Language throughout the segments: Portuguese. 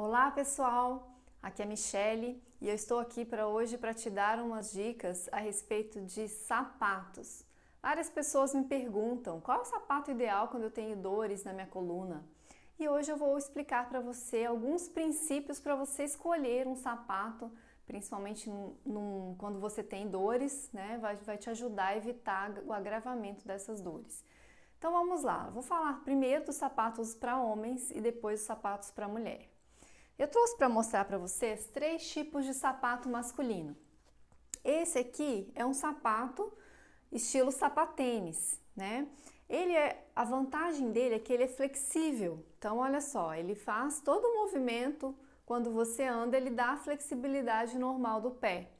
Olá, pessoal. Aqui é a Michele e eu estou aqui para hoje para te dar umas dicas a respeito de sapatos. Várias pessoas me perguntam qual é o sapato ideal quando eu tenho dores na minha coluna. E hoje eu vou explicar para você alguns princípios para você escolher um sapato, principalmente num, num, quando você tem dores, né? Vai, vai te ajudar a evitar o agravamento dessas dores. Então vamos lá, vou falar primeiro dos sapatos para homens e depois dos sapatos para mulher. Eu trouxe para mostrar para vocês três tipos de sapato masculino. Esse aqui é um sapato estilo sapatênis, né? Ele é a vantagem dele é que ele é flexível. Então olha só, ele faz todo o movimento quando você anda, ele dá a flexibilidade normal do pé.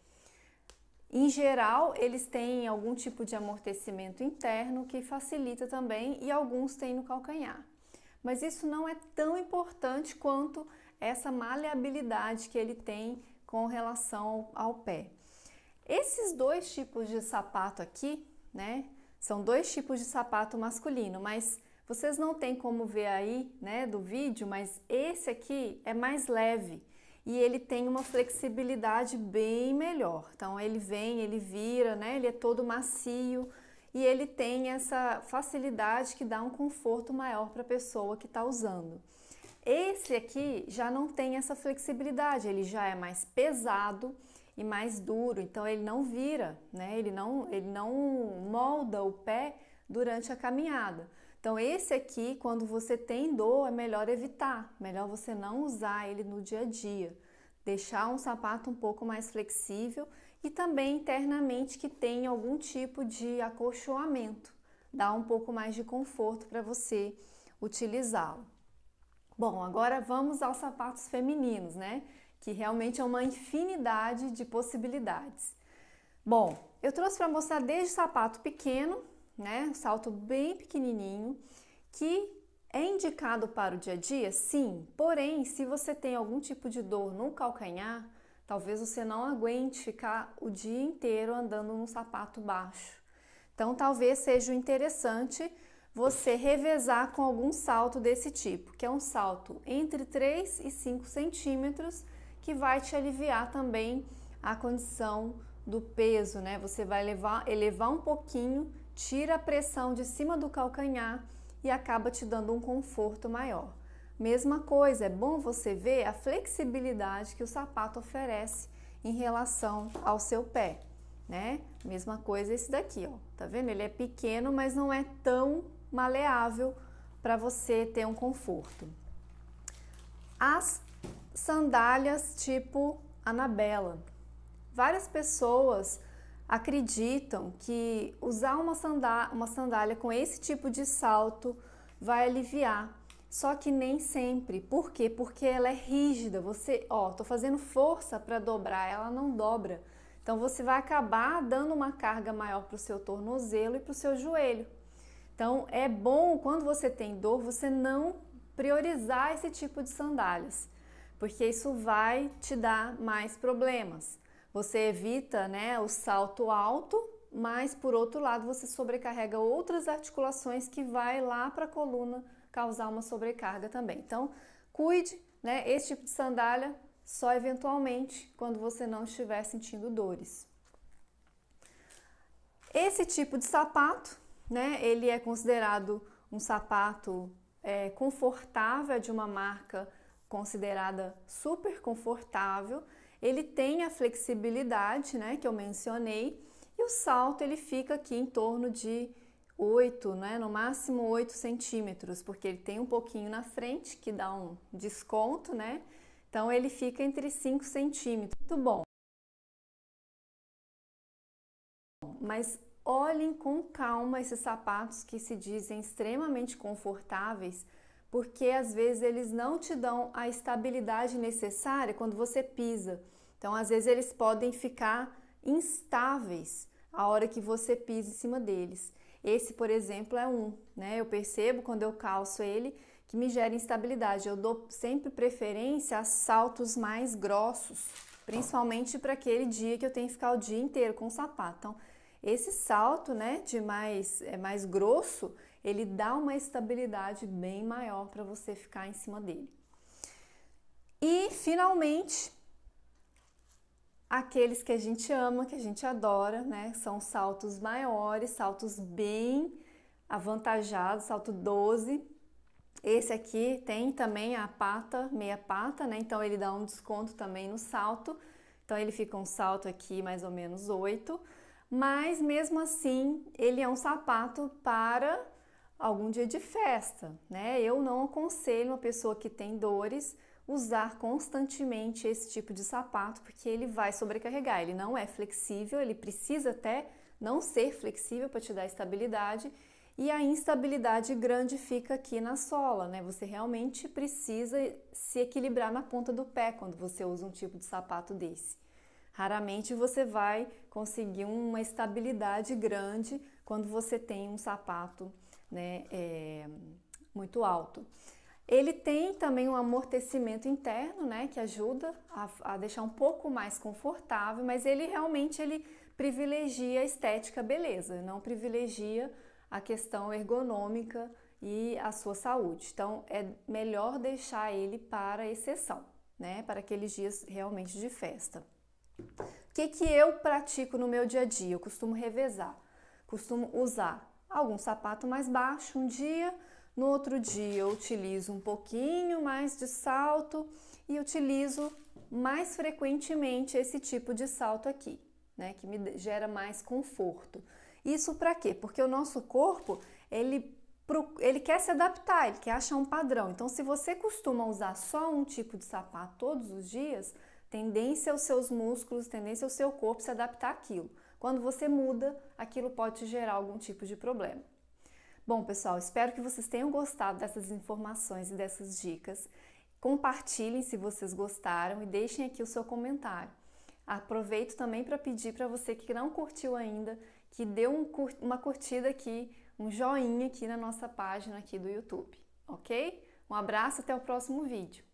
Em geral, eles têm algum tipo de amortecimento interno que facilita também e alguns têm no calcanhar. Mas isso não é tão importante quanto essa maleabilidade que ele tem com relação ao pé. Esses dois tipos de sapato aqui, né? São dois tipos de sapato masculino, mas vocês não tem como ver aí, né, do vídeo, mas esse aqui é mais leve e ele tem uma flexibilidade bem melhor. Então ele vem, ele vira, né? Ele é todo macio e ele tem essa facilidade que dá um conforto maior para a pessoa que está usando. Esse aqui já não tem essa flexibilidade, ele já é mais pesado e mais duro, então ele não vira, né? Ele não, ele não molda o pé durante a caminhada. Então esse aqui, quando você tem dor, é melhor evitar, melhor você não usar ele no dia a dia. Deixar um sapato um pouco mais flexível e também internamente que tenha algum tipo de acolchoamento, dá um pouco mais de conforto para você utilizá-lo. Bom, agora vamos aos sapatos femininos, né? Que realmente é uma infinidade de possibilidades. Bom, eu trouxe para mostrar desde sapato pequeno, né? Salto bem pequenininho, que é indicado para o dia a dia? Sim, porém, se você tem algum tipo de dor no calcanhar, talvez você não aguente ficar o dia inteiro andando num sapato baixo. Então, talvez seja interessante você revezar com algum salto desse tipo, que é um salto entre 3 e 5 centímetros, que vai te aliviar também a condição do peso, né? Você vai elevar, elevar um pouquinho, tira a pressão de cima do calcanhar e acaba te dando um conforto maior. Mesma coisa, é bom você ver a flexibilidade que o sapato oferece em relação ao seu pé, né? Mesma coisa esse daqui, ó. Tá vendo? Ele é pequeno, mas não é tão maleável para você ter um conforto. As sandálias tipo Anabela. Várias pessoas acreditam que usar uma sandália, uma sandália com esse tipo de salto vai aliviar. Só que nem sempre. Por quê? Porque ela é rígida. Você, ó, tô fazendo força para dobrar, ela não dobra. Então você vai acabar dando uma carga maior para o seu tornozelo e para o seu joelho. Então é bom quando você tem dor, você não priorizar esse tipo de sandálias, porque isso vai te dar mais problemas. Você evita né, o salto alto, mas por outro lado você sobrecarrega outras articulações que vai lá para a coluna causar uma sobrecarga também. Então cuide, né? Esse tipo de sandália só eventualmente quando você não estiver sentindo dores. Esse tipo de sapato né? Ele é considerado um sapato é, confortável é de uma marca considerada super confortável. Ele tem a flexibilidade, né, que eu mencionei, e o salto ele fica aqui em torno de 8, né, no máximo 8 centímetros, porque ele tem um pouquinho na frente que dá um desconto, né? Então ele fica entre 5 centímetros. Muito bom. Mas olhem com calma esses sapatos que se dizem extremamente confortáveis, porque às vezes eles não te dão a estabilidade necessária quando você pisa. Então, às vezes eles podem ficar instáveis a hora que você pisa em cima deles. Esse, por exemplo, é um, né? Eu percebo quando eu calço ele que me gera instabilidade. Eu dou sempre preferência a saltos mais grossos, principalmente para aquele dia que eu tenho que ficar o dia inteiro com o sapato. Então, esse salto, né, de mais é mais grosso, ele dá uma estabilidade bem maior para você ficar em cima dele. E finalmente, aqueles que a gente ama, que a gente adora, né? São saltos maiores, saltos bem avantajados, salto 12. Esse aqui tem também a pata, meia pata, né? Então ele dá um desconto também no salto. Então ele fica um salto aqui mais ou menos 8 mas mesmo assim ele é um sapato para algum dia de festa, né? Eu não aconselho uma pessoa que tem dores usar constantemente esse tipo de sapato, porque ele vai sobrecarregar, ele não é flexível, ele precisa até não ser flexível para te dar estabilidade. E a instabilidade grande fica aqui na sola, né? Você realmente precisa se equilibrar na ponta do pé quando você usa um tipo de sapato desse. Raramente você vai conseguir uma estabilidade grande quando você tem um sapato né, é, muito alto. Ele tem também um amortecimento interno, né, que ajuda a, a, deixar um pouco mais confortável, mas ele realmente ele privilegia a estética beleza, não privilegia a questão ergonômica e a sua saúde. Então é melhor deixar ele para exceção, né, para aqueles dias realmente de festa. O que, que eu pratico no meu dia a dia? Eu costumo revezar, costumo usar algum sapato mais baixo um dia, no outro dia eu utilizo um pouquinho mais de salto e utilizo mais frequentemente esse tipo de salto aqui, né, que me gera mais conforto. Isso para quê? Porque o nosso corpo, ele ele quer se adaptar, ele quer achar um padrão. Então, se você costuma usar só um tipo de sapato todos os dias, tendência aos seus músculos, tendência ao seu corpo se adaptar àquilo. Quando você muda, aquilo pode te gerar algum tipo de problema. Bom, pessoal, espero que vocês tenham gostado dessas informações e dessas dicas. Compartilhem se vocês gostaram e deixem aqui o seu comentário. Aproveito também para pedir para você que não curtiu ainda, que dê um, uma curtida aqui, um joinha aqui na nossa página aqui do YouTube, ok? Um abraço, até o próximo vídeo.